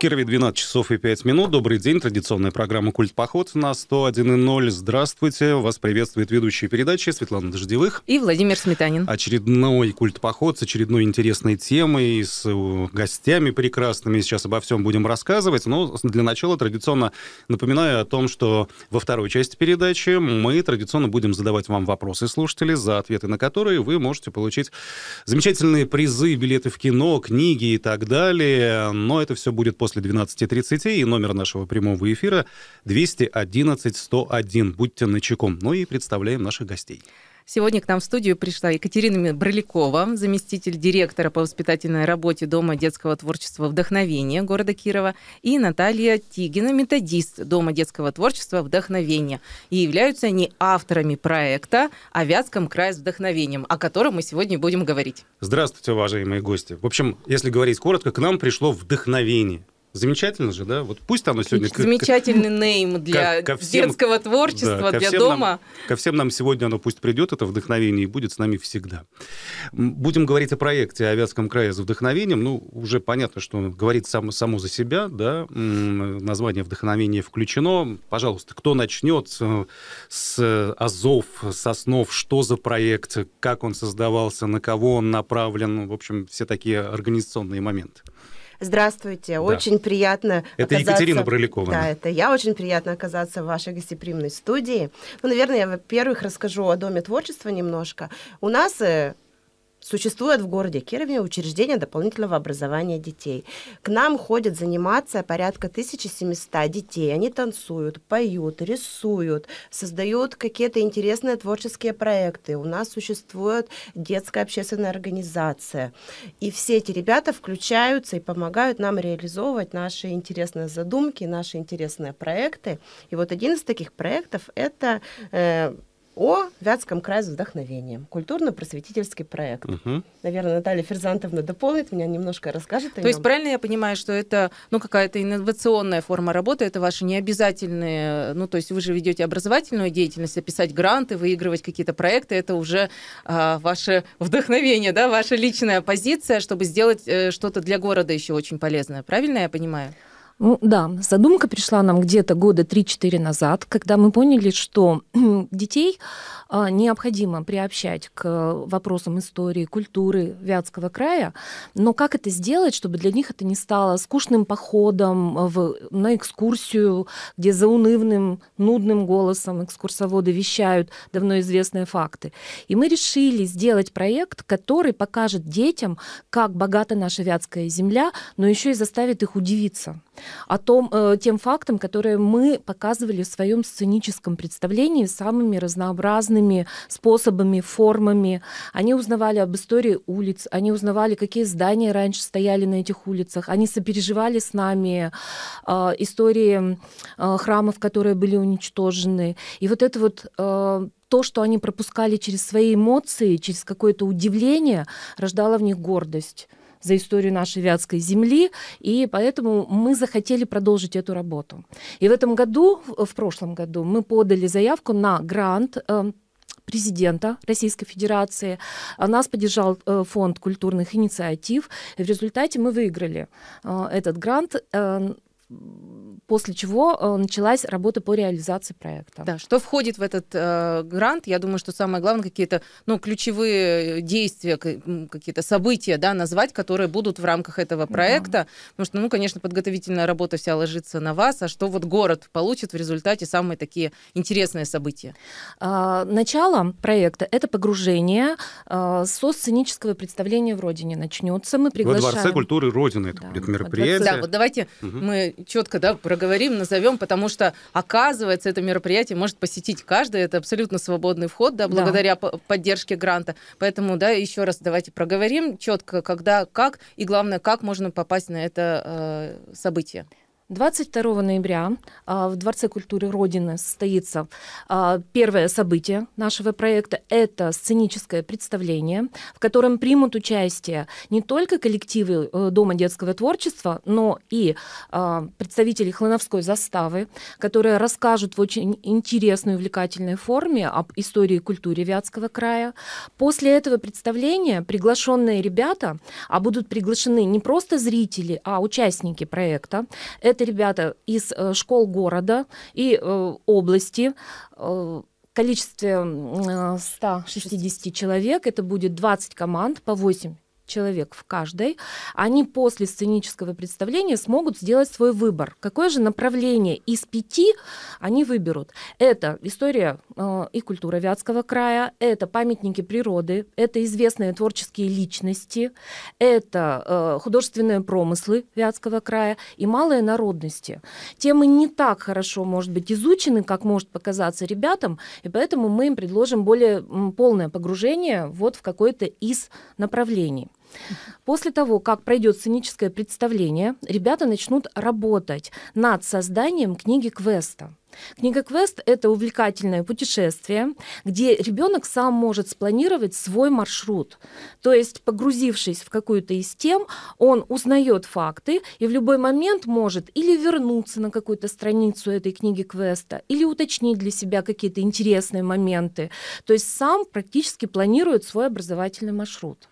Кирове 12 часов и 5 минут. Добрый день. Традиционная программа «Культ поход» на 101.0. Здравствуйте. Вас приветствует ведущие передачи Светлана Дождевых. И Владимир Сметанин. Очередной «Культ поход» с очередной интересной темой, с э, гостями прекрасными. Сейчас обо всем будем рассказывать. Но для начала традиционно напоминаю о том, что во второй части передачи мы традиционно будем задавать вам вопросы слушателей, за ответы на которые вы можете получить замечательные призы, билеты в кино, книги и так далее. Но это все будет после после 12.30 и номер нашего прямого эфира 211 101. Будьте начеком. Ну и представляем наших гостей. Сегодня к нам в студию пришла Екатерина Брылякова, заместитель директора по воспитательной работе Дома детского творчества «Вдохновение» города Кирова, и Наталья Тигина, методист Дома детского творчества «Вдохновение». И являются они авторами проекта «О Вятском крае с вдохновением», о котором мы сегодня будем говорить. Здравствуйте, уважаемые гости. В общем, если говорить коротко, к нам пришло вдохновение. Замечательно же, да? Вот пусть оно сегодня... Замечательный нейм для ко, ко всем, детского творчества, да, для дома. Нам, ко всем нам сегодня оно пусть придет, это вдохновение, и будет с нами всегда. Будем говорить о проекте «Авиатском крае за вдохновением». Ну, уже понятно, что он говорит сам, само за себя, да? Название «Вдохновение» включено. Пожалуйста, кто начнет э, с «Азов», соснов, что за проект, как он создавался, на кого он направлен, в общем, все такие организационные моменты. Здравствуйте, да. очень приятно. Это оказаться... Екатерина Проликова. Да, это я. Очень приятно оказаться в вашей гостеприимной студии. Ну, наверное, я, во-первых, расскажу о Доме творчества немножко. У нас э, Существует в городе Кирове учреждение дополнительного образования детей. К нам ходят заниматься порядка 1700 детей. Они танцуют, поют, рисуют, создают какие-то интересные творческие проекты. У нас существует детская общественная организация. И все эти ребята включаются и помогают нам реализовывать наши интересные задумки, наши интересные проекты. И вот один из таких проектов – это э, о Вятском крае с вдохновением. Культурно-просветительский проект. Угу. Наверное, Наталья Ферзантовна дополнит меня, немножко расскажет. То нем. есть правильно я понимаю, что это ну, какая-то инновационная форма работы, это ваши необязательные, ну то есть вы же ведете образовательную деятельность, а писать гранты, выигрывать какие-то проекты, это уже а, ваше вдохновение, да, ваша личная позиция, чтобы сделать э, что-то для города еще очень полезное. Правильно я понимаю? Ну да, задумка пришла нам где-то года 3-4 назад, когда мы поняли, что детей а, необходимо приобщать к вопросам истории, культуры Вятского края, но как это сделать, чтобы для них это не стало скучным походом в, на экскурсию, где за унывным, нудным голосом экскурсоводы вещают давно известные факты. И мы решили сделать проект, который покажет детям, как богата наша Вятская земля, но еще и заставит их удивиться о том, э, тем фактам, которые мы показывали в своем сценическом представлении самыми разнообразными способами, формами. Они узнавали об истории улиц, они узнавали, какие здания раньше стояли на этих улицах, они сопереживали с нами э, истории э, храмов, которые были уничтожены. И вот это вот э, то, что они пропускали через свои эмоции, через какое-то удивление, рождало в них гордость за историю нашей Вятской земли, и поэтому мы захотели продолжить эту работу. И в этом году, в прошлом году, мы подали заявку на грант э, президента Российской Федерации. А нас поддержал э, фонд культурных инициатив. в результате мы выиграли э, этот грант после чего э, началась работа по реализации проекта. Да, что входит в этот э, грант? Я думаю, что самое главное какие-то ну, ключевые э, действия, какие-то события да, назвать, которые будут в рамках этого проекта. Да. Потому что, ну, конечно, подготовительная работа вся ложится на вас, а что вот город получит в результате самые такие интересные события? А, начало проекта — это погружение а, со сценического представления в Родине начнется. Мы приглашаем... Во Дворце культуры Родины это да. будет мероприятие. Да, вот давайте угу. мы четко да, про проговорим, назовем, потому что, оказывается, это мероприятие может посетить каждый. Это абсолютно свободный вход, да, благодаря да. поддержке гранта. Поэтому, да, еще раз давайте проговорим четко, когда, как, и главное, как можно попасть на это э, событие. 22 ноября а, в Дворце культуры Родины состоится а, первое событие нашего проекта. Это сценическое представление, в котором примут участие не только коллективы э, Дома детского творчества, но и а, представители Хлыновской заставы, которые расскажут в очень интересной, увлекательной форме об истории и культуре Вятского края. После этого представления приглашенные ребята, а будут приглашены не просто зрители, а участники проекта, это это ребята из э, школ города и э, области э, количестве 160 60. человек, это будет 20 команд по 8 человек в каждой, они после сценического представления смогут сделать свой выбор. Какое же направление из пяти они выберут? Это история э, и культура Вятского края, это памятники природы, это известные творческие личности, это э, художественные промыслы Вятского края и малые народности. Темы не так хорошо, может быть, изучены, как может показаться ребятам, и поэтому мы им предложим более полное погружение вот в какое-то из направлений. После того, как пройдет сценическое представление, ребята начнут работать над созданием книги квеста. Книга «Квест» — это увлекательное путешествие, где ребенок сам может спланировать свой маршрут. То есть, погрузившись в какую-то из тем, он узнает факты и в любой момент может или вернуться на какую-то страницу этой книги квеста, или уточнить для себя какие-то интересные моменты. То есть сам практически планирует свой образовательный маршрут.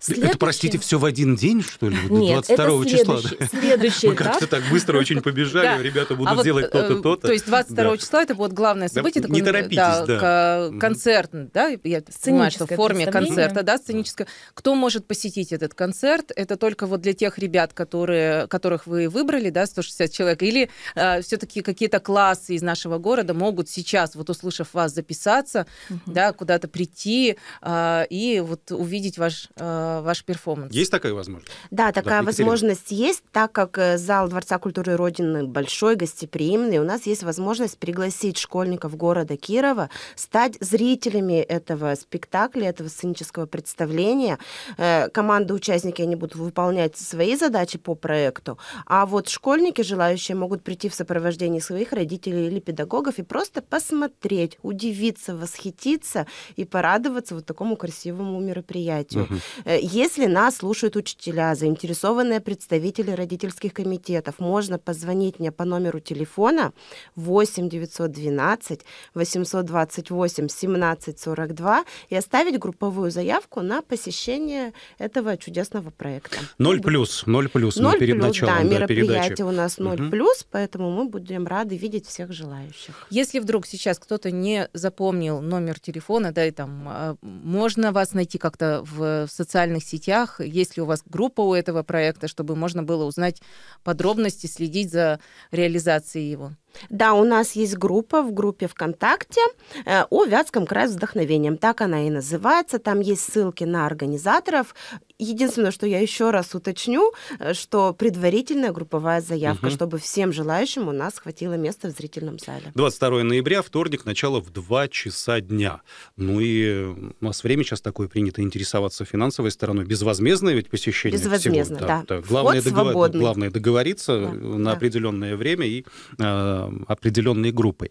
Следующий... Это, простите, все в один день, что ли? Нет, 22 это числа. Следующий, Мы как-то так быстро очень побежали, ребята будут а делать то-то, эм, то-то. То есть 22 числа это будет главное событие. такое, Не торопитесь, да. Э, концерт, да, я понимаю, что в форме концерта, да, сценическое. Кто может посетить этот концерт? Это только вот для тех ребят, которые, которых вы выбрали, да, 160 человек, или э, все-таки какие-то классы из нашего города могут сейчас, вот услышав вас, записаться, да, куда-то прийти э, и вот увидеть ваш Э, ваш перформанс. Есть такая возможность? Да, такая да, возможность есть, так как э, зал Дворца культуры Родины большой, гостеприимный, у нас есть возможность пригласить школьников города Кирова стать зрителями этого спектакля, этого сценического представления. Э, Команда участники, они будут выполнять свои задачи по проекту, а вот школьники, желающие, могут прийти в сопровождении своих родителей или педагогов и просто посмотреть, удивиться, восхититься и порадоваться вот такому красивому мероприятию. Uh-huh. Если нас слушают учителя, заинтересованные представители родительских комитетов, можно позвонить мне по номеру телефона 8 912 828 17 42 и оставить групповую заявку на посещение этого чудесного проекта. Ноль плюс, ноль плюс, ноль перед плюс, началом да, да, мероприятие передачи. у нас ноль угу. плюс, поэтому мы будем рады видеть всех желающих. Если вдруг сейчас кто-то не запомнил номер телефона, да, и там а, можно вас найти как-то в социальных социальных сетях, есть ли у вас группа у этого проекта, чтобы можно было узнать подробности, следить за реализацией его? Да, у нас есть группа в группе ВКонтакте э, о Вятском крае с вдохновением. Так она и называется. Там есть ссылки на организаторов. Единственное, что я еще раз уточню, э, что предварительная групповая заявка, угу. чтобы всем желающим у нас хватило места в зрительном зале. 22 ноября, вторник, начало в 2 часа дня. Ну и у нас время сейчас такое принято интересоваться финансовой стороной. Безвозмездное ведь посещение Безвозмездно, всего. да. да. да. Главное, договор... Главное договориться да, на да. определенное время и а, Э, определенной группой.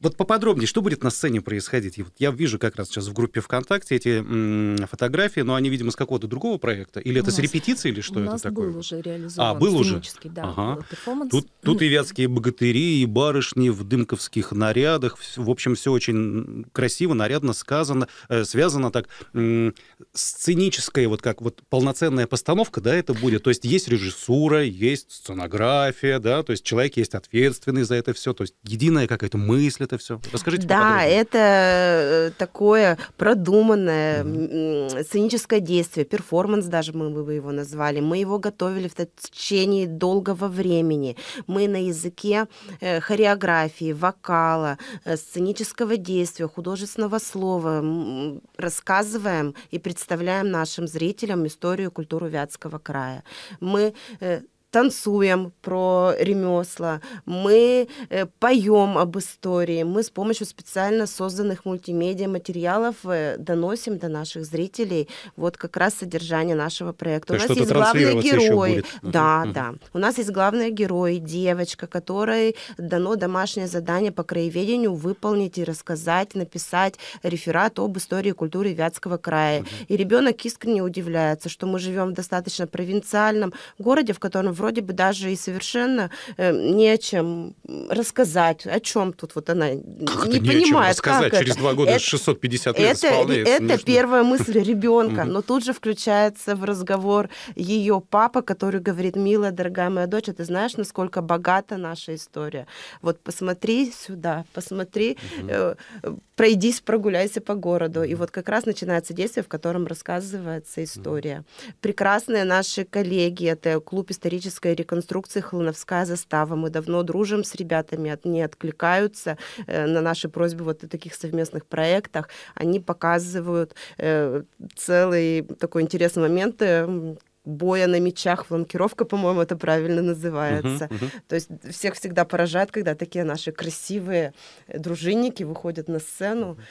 Вот поподробнее, что будет на сцене происходить? Вот я вижу как раз сейчас в группе ВКонтакте эти м, фотографии, но они, видимо, с какого-то другого проекта. Или у это нас, с репетиции, или что у это нас такое? был уже реализован. А, был уже? Да, ага. был тут, тут и ну, вятские богатыри, и барышни в дымковских нарядах. В общем, все очень красиво, нарядно сказано, э, связано так. Сценическая, вот как вот полноценная постановка, да, это будет? То есть есть режиссура, есть сценография, да, то есть человек есть ответственный за это все? То есть единая какая-то мысль это все? Расскажите Да, это э, такое продуманное mm-hmm. сценическое действие, перформанс даже мы бы его назвали. Мы его готовили в течение долгого времени. Мы на языке э, хореографии, вокала, э, сценического действия, художественного слова рассказываем и представляем нашим зрителям историю культуру Вятского края. Мы танцуем про ремесла, мы э, поем об истории, мы с помощью специально созданных мультимедиа материалов э, доносим до наших зрителей вот как раз содержание нашего проекта. То У нас есть главные герои. Да, uh-huh. да. У нас есть главные герои, девочка, которой дано домашнее задание по краеведению выполнить и рассказать, написать реферат об истории и культуре Вятского края. Uh-huh. И ребенок искренне удивляется, что мы живем в достаточно провинциальном городе, в котором вроде вроде бы даже и совершенно э, не о чем рассказать. О чем тут вот она как не понимает. Рассказать? Как Через два года это, 650 лет это, Это первая мысль ребенка, но тут же включается в разговор ее папа, который говорит, милая, дорогая моя дочь, а ты знаешь, насколько богата наша история? Вот посмотри сюда, посмотри, пройдись, прогуляйся по городу. И вот как раз начинается действие, в котором рассказывается история. Прекрасные наши коллеги, это клуб исторической реконструкции «Холоновская застава». Мы давно дружим с ребятами, они откликаются э, на наши просьбы вот о таких совместных проектах. Они показывают э, целый такой интересный момент, э, боя на мечах, фланкировка, по-моему, это правильно называется. Uh-huh, uh-huh. То есть всех всегда поражает, когда такие наши красивые э, дружинники выходят на сцену. Uh-huh.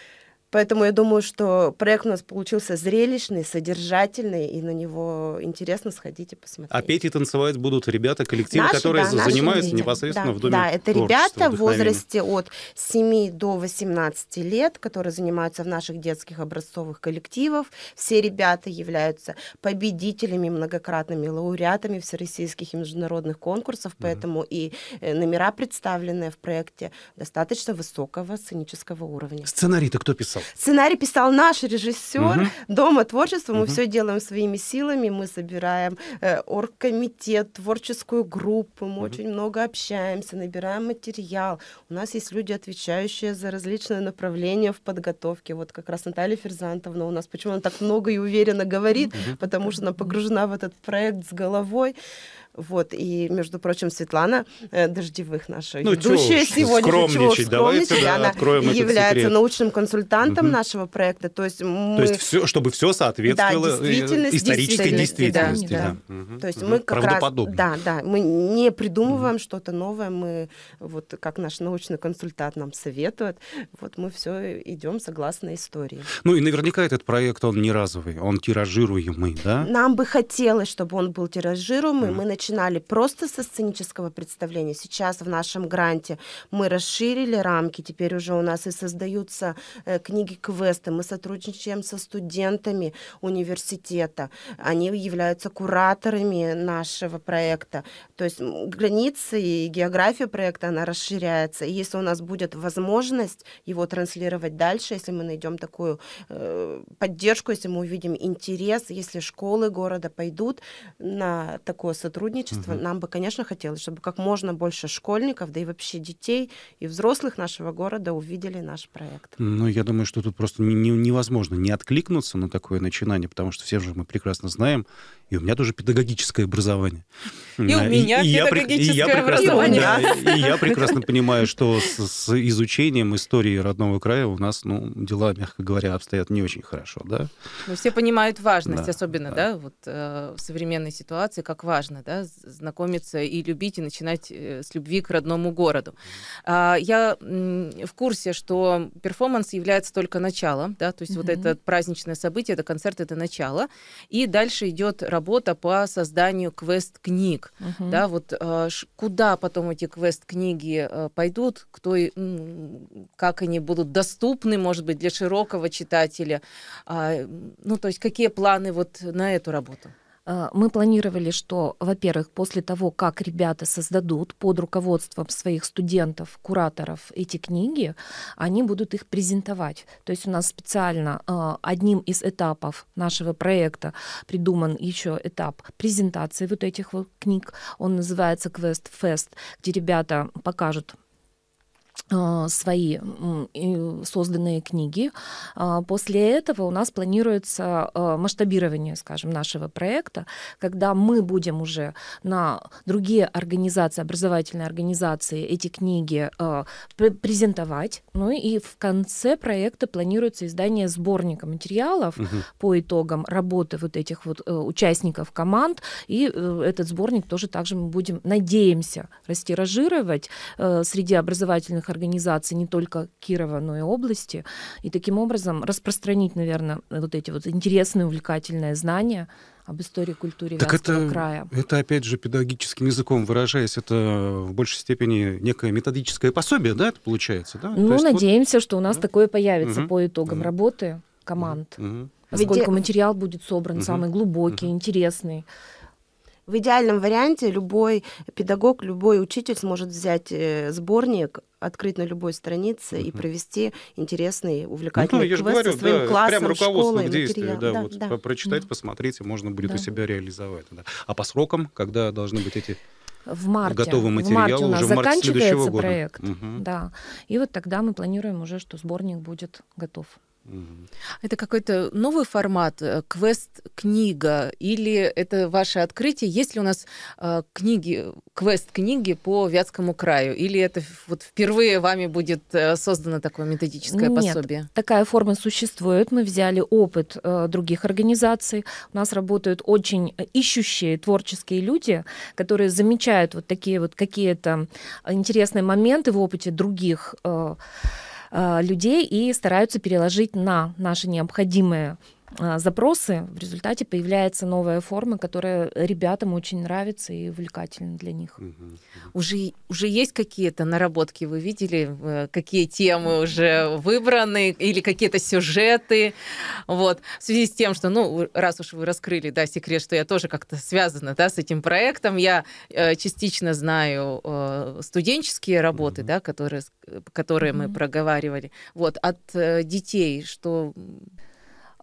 Поэтому я думаю, что проект у нас получился зрелищный, содержательный, и на него интересно сходить и посмотреть. А петь и танцевать будут ребята, коллектива, которые да, занимаются дети. непосредственно да, в доме Да, это ребята в возрасте от 7 до 18 лет, которые занимаются в наших детских образцовых коллективах. Все ребята являются победителями, многократными лауреатами всероссийских и международных конкурсов, mm-hmm. поэтому и э, номера, представленные в проекте, достаточно высокого сценического уровня. Сценарий-то кто писал? Сценарий писал наш режиссер. Угу. Дома творчества мы все делаем своими силами. Мы собираем э, оргкомитет, творческую группу. Мы угу. очень много общаемся, набираем материал. У нас есть люди, отвечающие за различные направления в подготовке. Вот как раз Наталья Ферзантовна у нас. Почему она так много и уверенно говорит? Угу. Потому что она погружена в этот проект с головой. Вот, и, между прочим, Светлана э, Дождевых, наша ну, ведущая чё, сегодня, скромничать, чего давайте, да, она откроем является секрет. научным консультантом угу. нашего проекта. То есть, мы... то есть все, чтобы все соответствовало да, э, действительности, исторической действительности. действительности да, да. Да. Угу. То есть угу. мы ну, как раз... Да, да, мы не придумываем угу. что-то новое, мы вот как наш научный консультант нам советует, вот мы все идем согласно истории. Ну и наверняка этот проект, он не разовый, он тиражируемый, да? Нам бы хотелось, чтобы он был тиражируемый, угу. мы начинаем начинали просто со сценического представления. Сейчас в нашем гранте мы расширили рамки, теперь уже у нас и создаются э, книги-квесты, мы сотрудничаем со студентами университета, они являются кураторами нашего проекта. То есть границы и география проекта, она расширяется. И если у нас будет возможность его транслировать дальше, если мы найдем такую э, поддержку, если мы увидим интерес, если школы города пойдут на такое сотрудничество, сотрудничества. Угу. Нам бы, конечно, хотелось, чтобы как можно больше школьников, да и вообще детей и взрослых нашего города увидели наш проект. Ну, я думаю, что тут просто не, невозможно не откликнуться на такое начинание, потому что все же мы прекрасно знаем и у меня тоже педагогическое образование. И у меня и, педагогическое я, образование. Да, и я прекрасно понимаю, что с, с изучением истории родного края у нас, ну, дела, мягко говоря, обстоят не очень хорошо, да? Но ну, все понимают важность, да, особенно, да, да вот э, в современной ситуации, как важно, да, знакомиться и любить, и начинать э, с любви к родному городу. А, я в курсе, что перформанс является только началом, да, то есть mm-hmm. вот это праздничное событие, это концерт, это начало, и дальше идет работа по созданию квест-книг. Угу. Да, вот э, куда потом эти квест-книги э, пойдут, кто и, как они будут доступны, может быть, для широкого читателя. А, ну, то есть какие планы вот на эту работу? А, мы планировали, что, во-первых, после того, как ребята создадут под руководством своих студентов, кураторов эти книги, они будут их презентовать. То есть у нас специально а, одним из этапов нашего проекта придуман еще этап презентации вот этих вот книг. Он называется Quest Fest, где ребята покажут Э, свои созданные книги. А, после этого у нас планируется э, масштабирование, скажем, нашего проекта, когда мы будем уже на другие организации, образовательные организации эти книги э, презентовать. Ну и в конце проекта планируется издание сборника материалов угу. по итогам работы вот этих вот участников команд. И этот сборник тоже также мы будем, надеемся, растиражировать среди образовательных организаций не только Кирова, но и области, и таким образом распространить, наверное, вот эти вот интересные, увлекательные знания об истории культуре так Вятского это, края. Это, опять же, педагогическим языком выражаясь, это в большей степени некое методическое пособие, да, это получается, да? Ну, То надеемся, вот... что у нас да? такое появится угу. по итогам угу. работы команд. Угу. Поскольку Ведь... материал будет собран угу. самый глубокий, угу. интересный. В идеальном варианте любой педагог, любой учитель сможет взять э, сборник открыть на любой странице и провести интересный, ну, увлекательный ну, я квест говорю, со своим да, классом, прям руководство школой, к действию, да, да, вот, да. прочитать, да. посмотреть, можно будет да. у себя реализовать. Да. А по срокам, когда должны быть эти в марте. Готовый материал в марте у нас уже в марте заканчивается проект. Года. Угу. Да. И вот тогда мы планируем уже, что сборник будет готов. Это какой-то новый формат, э, квест-книга, или это ваше открытие? Есть ли у нас э, книги, квест-книги по Вятскому краю? Или это вот впервые вами будет э, создано такое методическое Нет, пособие? такая форма существует. Мы взяли опыт других организаций. У нас работают очень ищущие творческие люди, которые замечают вот такие вот какие-то интересные моменты в опыте других э, Э, людей и стараются переложить на наши необходимые а, запросы, в результате появляется новая форма, которая ребятам очень нравится и увлекательна для них. Уже, уже есть какие-то наработки? Вы видели, э, какие темы уже выбраны или какие-то сюжеты? Вот. В связи с тем, что, ну, раз уж вы раскрыли, да, секрет, что я тоже как-то связана, да, с этим проектом, я э, частично знаю э, студенческие работы, угу. да, которые, которые угу. мы проговаривали. Вот. От детей что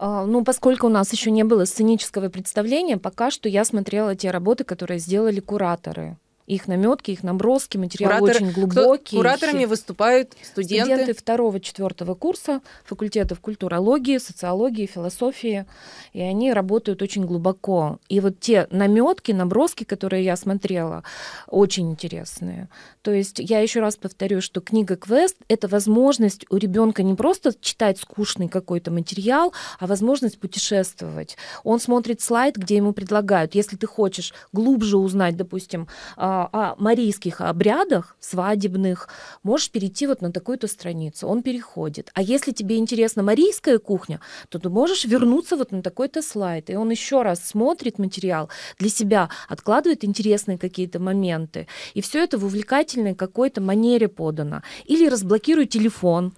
а, ну, поскольку у нас еще не было сценического представления, пока что я смотрела те работы, которые сделали кураторы. Их наметки, их наброски, материалы Куратор, очень глубокие. Кто, кураторами хит. выступают студенты. Студенты второго, четвертого курса факультетов культурологии, социологии, философии. И они работают очень глубоко. И вот те наметки, наброски, которые я смотрела, очень интересные. То есть я еще раз повторю, что книга квест ⁇ это возможность у ребенка не просто читать скучный какой-то материал, а возможность путешествовать. Он смотрит слайд, где ему предлагают, если ты хочешь глубже узнать, допустим, а, а, о марийских обрядах свадебных, можешь перейти вот на такую-то страницу. Он переходит. А если тебе интересна марийская кухня, то ты можешь вернуться вот на такой-то слайд. И он еще раз смотрит материал для себя, откладывает интересные какие-то моменты. И все это в увлекательной какой-то манере подано. Или разблокируй телефон,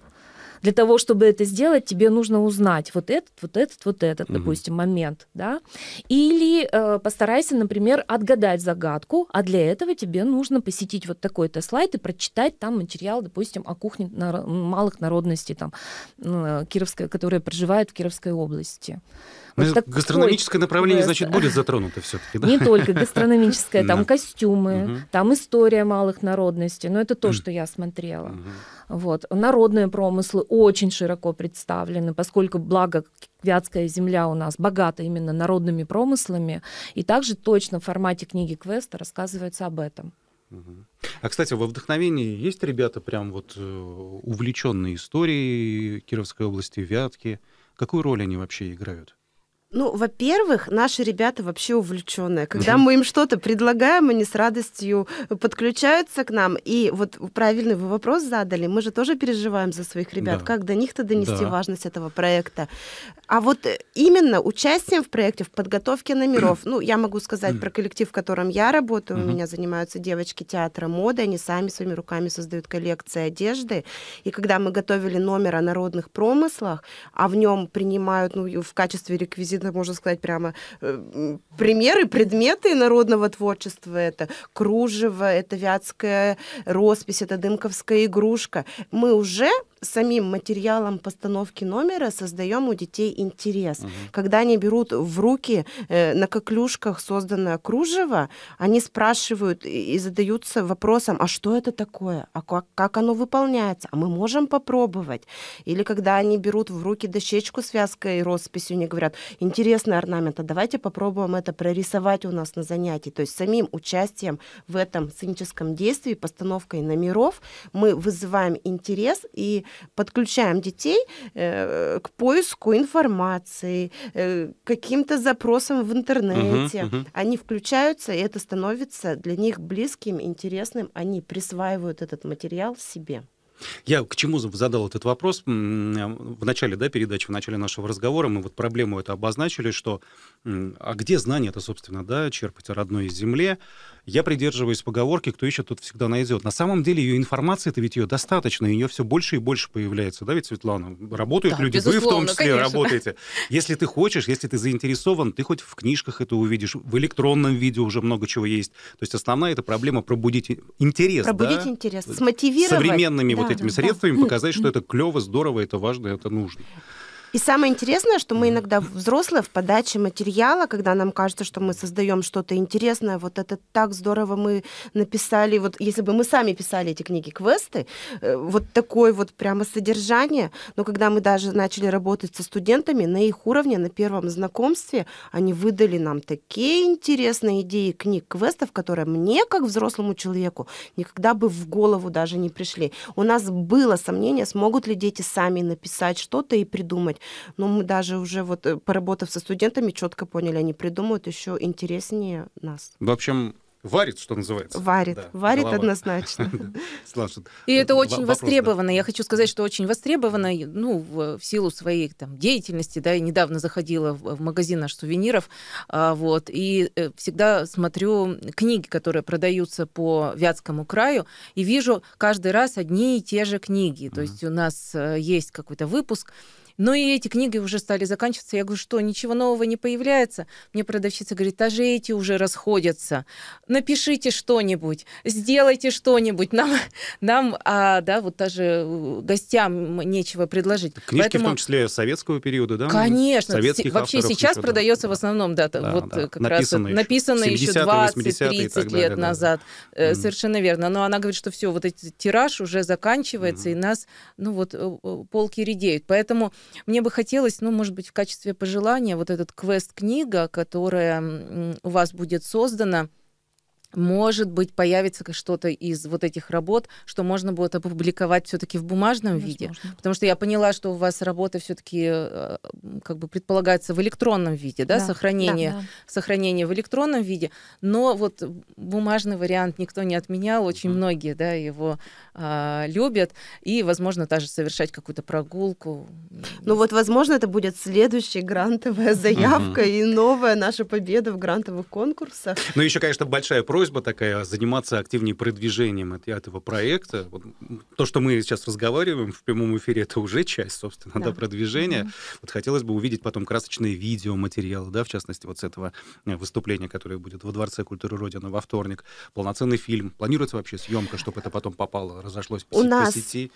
для того, чтобы это сделать, тебе нужно узнать вот этот, вот этот, вот этот, угу. допустим, момент, да. Или э, постарайся, например, отгадать загадку, а для этого тебе нужно посетить вот такой-то слайд и прочитать там материал, допустим, о кухне на... малых народностей там э, Кировской, которые проживают в Кировской области. Вот ну, такой... Гастрономическое направление, значит, будет затронуто все-таки, да? Не только гастрономическое, там костюмы, там история малых народностей. Но это то, что я смотрела. Вот. Народные промыслы очень широко представлены, поскольку, благо, Вятская земля у нас богата именно народными промыслами. И также точно в формате книги квеста рассказывается об этом. А, кстати, во вдохновении есть ребята прям вот э, увлеченные историей Кировской области, Вятки? Какую роль они вообще играют? Ну, во-первых, наши ребята вообще увлеченные. Когда мы им что-то предлагаем, они с радостью э, подключаются к нам. И вот правильный вы вопрос задали. Мы же тоже переживаем за своих ребят. Да. Как до них-то донести да. важность этого проекта? А вот э, именно участием в проекте, в подготовке номеров, ну, я могу сказать про коллектив, в котором я работаю. У меня занимаются девочки театра моды. Они сами своими руками создают коллекции одежды. И когда мы готовили номер о народных промыслах, а в нем принимают ну, в качестве реквизита это, можно сказать, прямо э, примеры, предметы народного творчества. Это кружево, это вятская роспись, это дымковская игрушка. Мы уже самим материалом постановки номера создаем у детей интерес. Угу. Когда они берут в руки э, на коклюшках созданное кружево, они спрашивают и, задаются вопросом, а что это такое, а как, как оно выполняется, а мы можем попробовать. Или когда они берут в руки дощечку с вязкой росписью, они говорят, интересный орнамент, а давайте попробуем это прорисовать у нас на занятии. То есть самим участием в этом сценическом действии, постановкой номеров, мы вызываем интерес и подключаем детей э, к поиску информации, э, каким-то запросам в интернете. Угу, угу. Они включаются, и это становится для них близким, интересным. Они присваивают этот материал себе. Я к чему задал этот вопрос? В начале да, передачи, в начале нашего разговора мы вот проблему это обозначили, что а где знания это собственно, да, черпать о родной земле? Я придерживаюсь поговорки, кто еще тут всегда найдет. На самом деле ее информация это ведь ее достаточно, и ее все больше и больше появляется, да, ведь, Светлана? Работают да, люди, вы в том числе конечно. работаете. Если ты хочешь, если ты заинтересован, ты хоть в книжках это увидишь, в электронном виде уже много чего есть. То есть основная эта проблема пробудить интерес. Пробудить да? интерес, смотивировать. Современными да. вот вот этими средствами, показать, что это клево, здорово, это важно, это нужно. И самое интересное, что мы иногда взрослые в подаче материала, когда нам кажется, что мы создаем что-то интересное, вот это так здорово мы написали, вот если бы мы сами писали эти книги квесты, э, вот такое вот прямо содержание, но когда мы даже начали работать со студентами на их уровне, на первом знакомстве, они выдали нам такие интересные идеи книг квестов, которые мне, как взрослому человеку, никогда бы в голову даже не пришли. У нас было сомнение, смогут ли дети сами написать что-то и придумать. Но мы даже уже вот э, поработав со студентами, четко поняли, они придумают еще интереснее нас. В общем, Варит, что называется. Варит, да, варит голова. однозначно. И это очень востребовано. Я хочу сказать, что очень востребовано, ну, в силу своей там деятельности, да, я недавно заходила в магазин наш сувениров, а, вот, и э, всегда смотрю книги, которые продаются по Вятскому краю, и вижу каждый раз одни и те же книги. То есть у нас э, есть какой-то выпуск, но ну и эти книги уже стали заканчиваться. Я говорю, что ничего нового не появляется. Мне продавщица говорит, даже эти уже расходятся. Напишите что-нибудь, сделайте что-нибудь. Нам, нам а, да, вот даже э, гостям нечего предложить. Книжки Поэтому... в том числе советского периода, да? Конечно. Советских Вообще сейчас еще, продается да. в основном, да, да вот да. как написано раз написано еще 20-30 лет да, назад. Да, э, Совершенно верно. Но она говорит, что все, вот этот тираж уже заканчивается, mm и нас, ну вот, э, полки редеют. Поэтому мне бы хотелось, ну, может быть, в качестве пожелания вот этот квест-книга, которая у вас будет создана, может быть, появится что-то из вот этих работ, что можно будет опубликовать все-таки в бумажном Возможно. виде. Потому что я поняла, что у вас работа все-таки э, как бы предполагается в электронном виде, да, да. сохранение, да, да. сохранение в электронном виде. Но вот бумажный вариант никто не отменял, очень mm. Да. многие, да, его а, любят и, возможно, даже совершать какую-то прогулку. Ну вот, возможно, это будет следующая грантовая заявка mm-hmm. и новая наша победа в грантовых конкурсах. Ну еще, конечно, большая просьба просьба такая заниматься активнее продвижением этого проекта. Вот, то, что мы сейчас разговариваем в прямом эфире, это уже часть, собственно, да, да продвижения. Mm-hmm. Вот хотелось бы увидеть потом красочные видеоматериалы, да, в частности, вот с этого э, выступления, которое будет во Дворце культуры Родины во вторник, полноценный фильм. Планируется вообще съемка, чтобы это потом попало, разошлось по, У по нас... сети?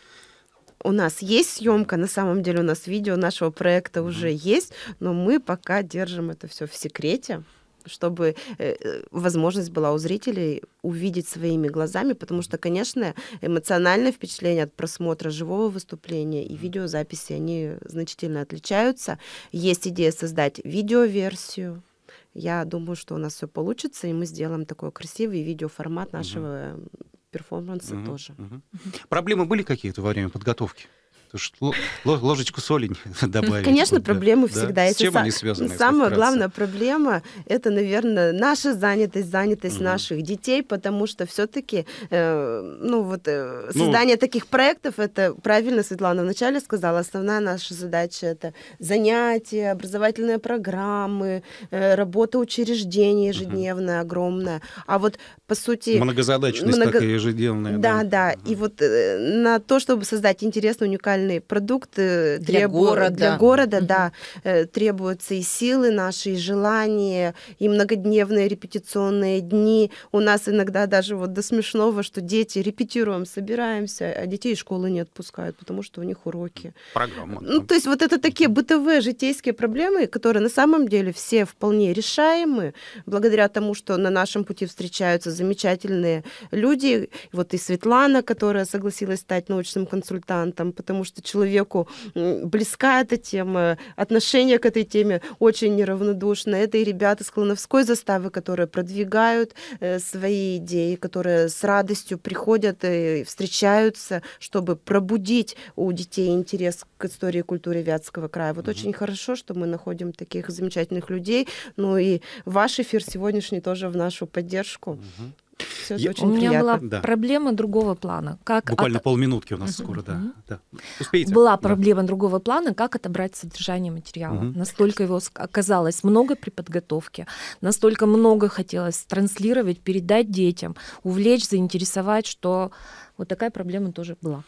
у нас есть съемка, на самом деле у нас видео нашего проекта mm-hmm. уже есть, но мы пока держим это все в секрете чтобы э, э, возможность была у зрителей увидеть своими глазами, потому что, конечно, эмоциональное впечатление от просмотра живого выступления и видеозаписи, они значительно отличаются. Есть идея создать видеоверсию, я думаю, что у нас все получится, и мы сделаем такой красивый видеоформат нашего перформанса угу, тоже. Угу. Проблемы были какие-то во время подготовки? Потому что ложечку соли добавить. Конечно, проблемы всегда С чем они связаны? Самая главная проблема — это, наверное, наша занятость, занятость наших детей, потому что все-таки э, ну, вот, э, ну, создание таких проектов, это правильно Светлана вначале сказала, основная наша задача — это занятия, образовательные программы, э, работа учреждений ежедневная, огромная. А вот, по сути... Многозадачность такая ежедневная. Да, да. И вот на то, чтобы создать интересную, уникальную национальный продукт для требует, города, для города да, э, требуются и силы наши, и желания, и многодневные репетиционные дни. У нас иногда даже вот до смешного, что дети репетируем, собираемся, а детей из школы не отпускают, потому что у них уроки. Программа. Ну, то есть вот это такие бытовые житейские проблемы, которые на самом деле все вполне решаемы, благодаря тому, что на нашем пути встречаются замечательные люди. Вот и Светлана, которая согласилась стать научным консультантом, потому что что человеку близка эта тема, отношение к этой теме очень неравнодушно. Это и ребята с Клоновской заставы, которые продвигают э, свои идеи, которые с радостью приходят и встречаются, чтобы пробудить у детей интерес к истории и культуре Вятского края. Вот mm очень хорошо, что мы находим таких замечательных людей. Ну и ваш эфир сегодняшний тоже в нашу поддержку. mm все я... очень У меня приятно. была да. проблема другого плана. Как Буквально от... полминутки у нас uh-huh. скоро, да. Uh-huh. да. Успеете? Была да. проблема другого плана, как отобрать содержание материала. Uh-huh. Настолько его оказалось много при подготовке, настолько много хотелось транслировать, передать детям, увлечь, заинтересовать, что вот такая проблема тоже была.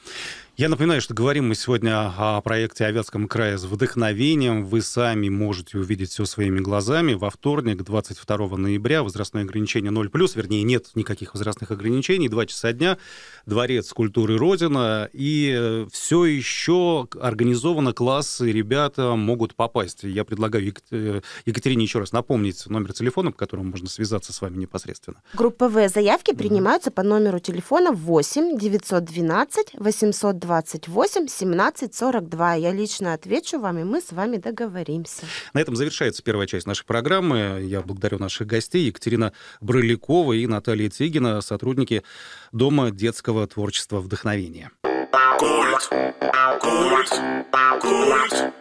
Я напоминаю, что говорим мы сегодня о проекте «Авятском крае с вдохновением». Вы сами можете увидеть все своими глазами. Во вторник, 22 ноября, возрастное ограничение 0+, вернее, нет никаких возрастных ограничений, 2 часа дня, Дворец культуры Родина. И э, все еще организовано, классы, ребята могут попасть. Я предлагаю э, Екатерине еще раз напомнить номер телефона, по которому можно связаться с вами непосредственно. Групповые заявки принимаются mm-hmm. по номеру телефона 8 912 820 228 17 42. Я лично отвечу вам, и мы с вами договоримся. На этом завершается первая часть нашей программы. Я благодарю наших гостей Екатерина Брылякова и Наталья Тигина, сотрудники Дома детского творчества «Вдохновение». Культ. Культ. Культ. Культ.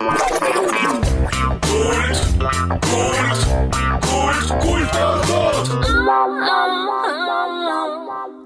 Культ. Культ. Культ. Культ. Культ.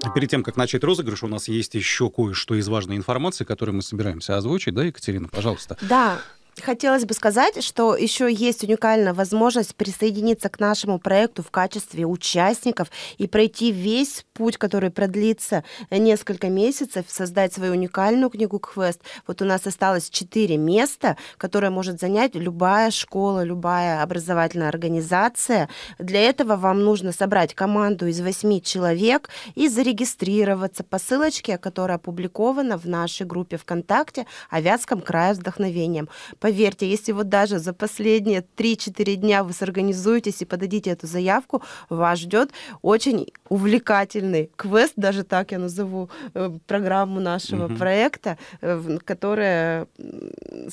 А перед тем, как начать розыгрыш, у нас есть еще кое-что из важной информации, которую мы собираемся озвучить, да, Екатерина, пожалуйста? Да хотелось бы сказать, что еще есть уникальная возможность присоединиться к нашему проекту в качестве участников и пройти весь путь, который продлится несколько месяцев, создать свою уникальную книгу «Квест». Вот у нас осталось четыре места, которое может занять любая школа, любая образовательная организация. Для этого вам нужно собрать команду из восьми человек и зарегистрироваться по ссылочке, которая опубликована в нашей группе ВКонтакте «О Вятском крае вдохновением». Поверьте, если вот даже за последние 3-4 дня вы сорганизуетесь и подадите эту заявку, вас ждет очень увлекательный квест, даже так я назову э, программу нашего угу. проекта, э, которая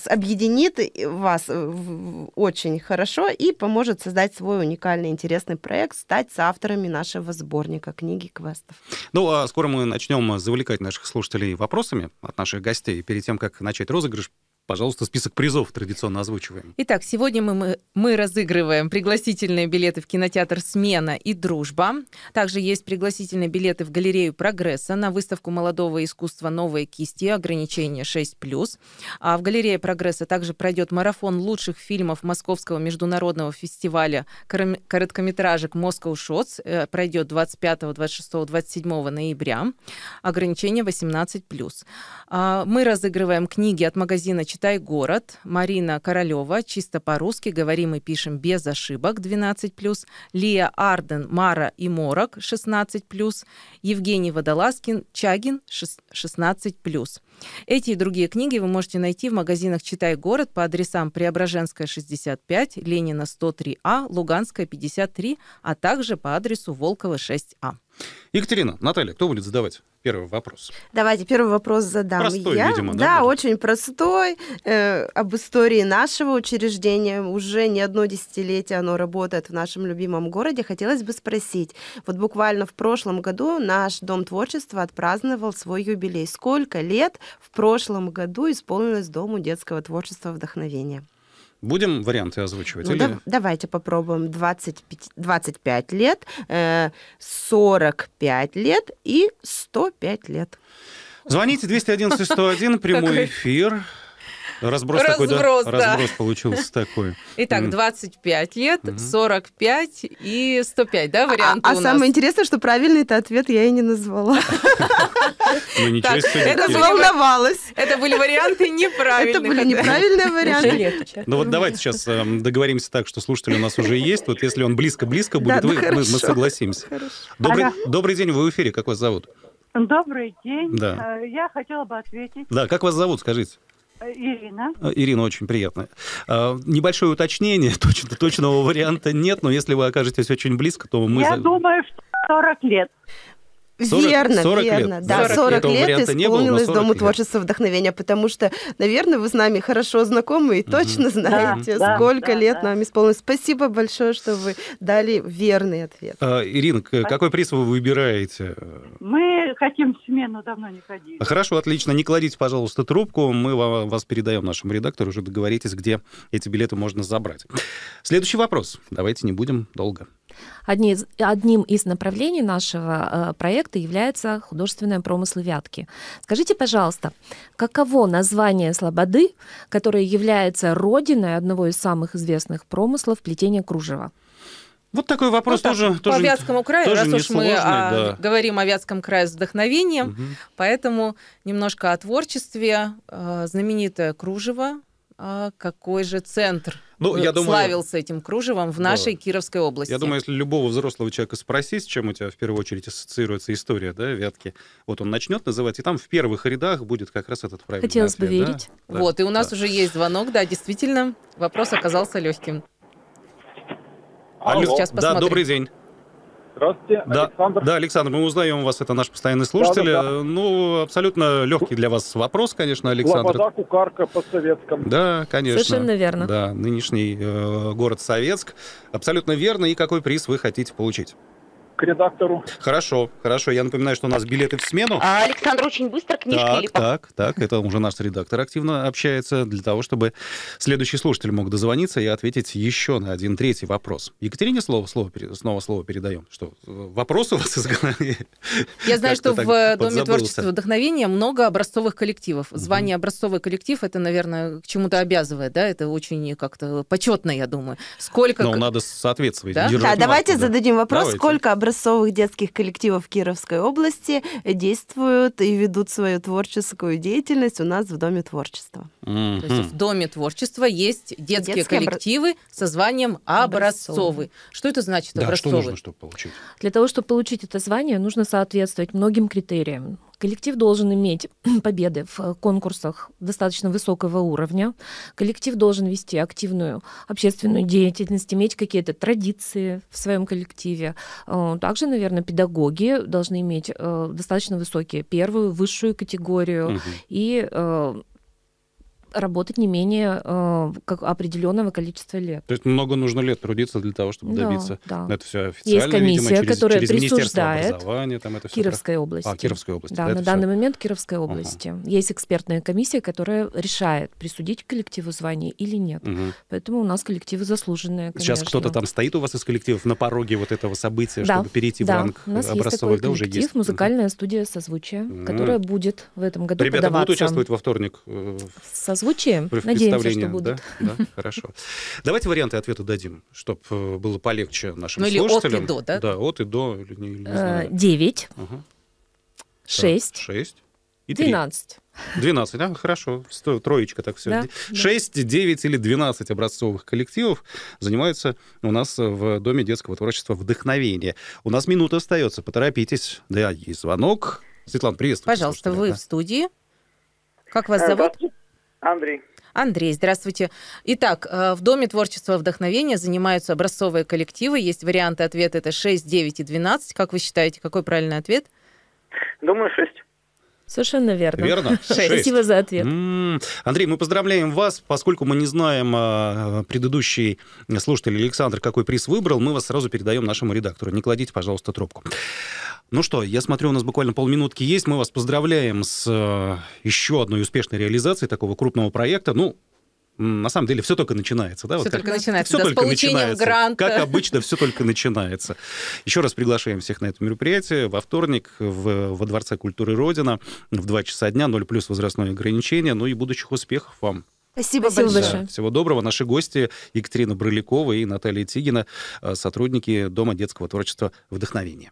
объединит вас э, очень хорошо и поможет создать свой уникальный интересный проект, стать соавторами нашего сборника книги квестов. Ну, а скоро мы начнем завлекать наших слушателей вопросами от наших гостей. Перед тем, как начать розыгрыш, Пожалуйста, список призов традиционно озвучиваем. Итак, сегодня мы, мы, мы разыгрываем пригласительные билеты в кинотеатр «Смена» и «Дружба». Также есть пригласительные билеты в галерею «Прогресса» на выставку молодого искусства «Новые кисти. Ограничение 6+.» а В галерее «Прогресса» также пройдет марафон лучших фильмов Московского международного фестиваля короткометражек «Москва Шотс». Э, пройдет 25, 26, 27 ноября. Ограничение 18+. А, мы разыгрываем книги от магазина «Читай город», Марина Королева, «Чисто по-русски», «Говорим и пишем без ошибок», 12+, Лия Арден, «Мара и Морок», 16+, Евгений Водолазкин, «Чагин», 16+. Эти и другие книги вы можете найти в магазинах «Читай город» по адресам Преображенская, 65, Ленина, 103А, Луганская, 53, а также по адресу Волкова, 6А. Екатерина, Наталья, кто будет задавать первый вопрос? Давайте первый вопрос задам простой, я. Видимо, да, да очень простой. Э, об истории нашего учреждения уже не одно десятилетие оно работает в нашем любимом городе. Хотелось бы спросить, вот буквально в прошлом году наш Дом творчества отпраздновал свой юбилей. Сколько лет в прошлом году исполнилось Дому детского творчества вдохновения. Будем варианты озвучивать? Ну, или... да, давайте попробуем 25, 25 лет, 45 э, лет и 105 лет. Звоните 211-101, прямой эфир. Разброс, ну, Разброс такой, да? да. Разброс получился такой. Итак, 25 лет, 45 и 105, да, а, варианты А самое интересное, что правильный это ответ я и не назвала. Ну, ничего себе. Это волновалось. Это были варианты неправильные. Это были неправильные варианты. Ну вот давайте сейчас эм, договоримся так, что слушатели у нас уже есть. Вот если он близко-близко будет, ну мы согласимся. Добрый день, вы в эфире, как вас зовут? Добрый день. Да. Э, я хотела бы ответить. Да, как вас зовут, скажите? Э, Ирина. Э, Ирина, очень приятно. Э, небольшое уточнение, точно, точного варианта нет, но если вы окажетесь очень близко, то мы... Я за... думаю, что 40 лет. 40, верно, 40 верно. Лет. Да, 40, 40 лет исполнилось было, Дому творчества вдохновения, потому что, наверное, вы с нами хорошо знакомы и угу. точно знаете, да, сколько да, лет да. нам исполнилось. Спасибо большое, что вы дали верный ответ. А, Ирина, Спасибо. какой приз вы выбираете? Мы хотим смену, давно не ходили. Хорошо, отлично. Не кладите, пожалуйста, трубку. Мы вас передаем нашему редактору, уже договоритесь, где эти билеты можно забрать. Следующий вопрос. Давайте не будем долго. Одни из, одним из направлений нашего э, проекта является художественное промыслы вятки. Скажите, пожалуйста, каково название Слободы, которое является родиной одного из самых известных промыслов плетения кружева? Вот такой вопрос ну, тоже, так, тоже. По Вятскому краю, тоже раз уж мы а, да. о, говорим о Вятском крае с вдохновением, угу. поэтому немножко о творчестве. Э, знаменитое кружево а какой же центр ну, э, я думаю, славился этим кружевом в нашей да. Кировской области. Я думаю, если любого взрослого человека спросить, с чем у тебя в первую очередь ассоциируется история, да, вятки, вот он начнет называть, и там в первых рядах будет как раз этот правильный Хотелось ответ, бы верить. Да? Вот, да, и у нас да. уже есть звонок, да, действительно, вопрос оказался легким. Алло. Сейчас посмотрим. Да, добрый день. Здравствуйте, да, Александр. Да, Александр, мы узнаем вас, это наш постоянный слушатель. Да, да, да. Ну, абсолютно легкий для вас вопрос, конечно, Александр. Слобода, Кукарка по советскому. Да, конечно. Совершенно верно. Да, нынешний э, город Советск. Абсолютно верно. И какой приз вы хотите получить? к редактору. Хорошо, хорошо. Я напоминаю, что у нас билеты в смену. А Александр очень быстро книжки так, или Так, так, это уже наш редактор активно общается для того, чтобы следующий слушатель мог дозвониться и ответить еще на один третий вопрос. Екатерине слово, слово снова слово передаем. Что, вопрос у вас из головы? Я знаю, что в Доме творчества вдохновения много образцовых коллективов. Звание образцовый коллектив, это, наверное, к чему-то обязывает, да? Это очень как-то почетно, я думаю. Сколько... Но надо соответствовать. Да, давайте зададим вопрос, сколько образцовых детских коллективов Кировской области действуют и ведут свою творческую деятельность у нас в Доме творчества. Mm-hmm. То есть в Доме творчества есть детские Детские коллективы обра... со званием образцовый. Что это значит да, образцовый? Что нужно, чтобы получить? Для того, чтобы получить это звание, нужно соответствовать многим критериям. Коллектив должен иметь победы в э, конкурсах достаточно высокого уровня. Коллектив должен вести активную общественную деятельность, иметь какие-то традиции в своем коллективе. Э, также, наверное, педагоги должны иметь э, достаточно высокие первую, высшую категорию угу. и работать не менее э, как определенного количества лет. То есть много нужно лет трудиться для того, чтобы добиться. Да. Это все официально, Есть комиссия, видимо, через, которая через присуждает образования, там это все Кировской про... области. А, кировская область? Да, это на все... данный момент Кировской области. Угу. Есть экспертная комиссия, которая решает, присудить коллективу звание или нет. Угу. Поэтому у нас коллективы заслуженные, конечно. Сейчас кто-то там стоит у вас из коллективов на пороге вот этого события, да, чтобы перейти да. в ранг у нас образцовых, есть да, уже есть? музыкальная угу. студия «Созвучие», угу. которая будет в этом году Ребята подаваться. будут участвовать во вторник? Э, Созвучие созвучие. При Надеемся, что будут. Да, да, хорошо. Давайте варианты ответа дадим, чтобы э, было полегче нашим ну, или от и до, да? Да, от и до. Или, не, не э, знаю. 9, ага. 6, 6 и 12. 12, а, хорошо, троечка так все. Да, 6, да. 9 или 12 образцовых коллективов занимаются у нас в Доме детского творчества «Вдохновение». У нас минута остается, поторопитесь. Да, есть звонок. Светлана, приветствую. Пожалуйста, вы да. в студии. Как вас зовут? Э, Андрей. Андрей, здравствуйте. Итак, э, в Доме творчества вдохновения занимаются образцовые коллективы. Есть варианты ответа, это 6, 9 и 12. Как вы считаете, какой правильный ответ? Думаю, 6. Совершенно верно. Верно. Спасибо за ответ. М-м. Андрей, мы поздравляем вас. Поскольку мы не знаем а, предыдущий слушатель Александр, какой приз выбрал, мы вас сразу передаем нашему редактору. Не кладите, пожалуйста, трубку. Ну что, я смотрю, у нас буквально полминутки есть. Мы вас поздравляем с э, еще одной успешной реализацией такого крупного проекта. Ну, на самом деле все только начинается, да? Все вот только как... начинается. Все да, только с начинается. Гранта. Как обычно, все только начинается. Еще раз приглашаем всех на это мероприятие во вторник в, во Дворце культуры Родина в 2 часа дня, 0 плюс возрастное ограничение. Ну и будущих успехов вам. Спасибо, Спасибо большое. большое. Всего доброго. Наши гости Екатерина Брылякова и Наталья Тигина, э, сотрудники Дома детского творчества «Вдохновение».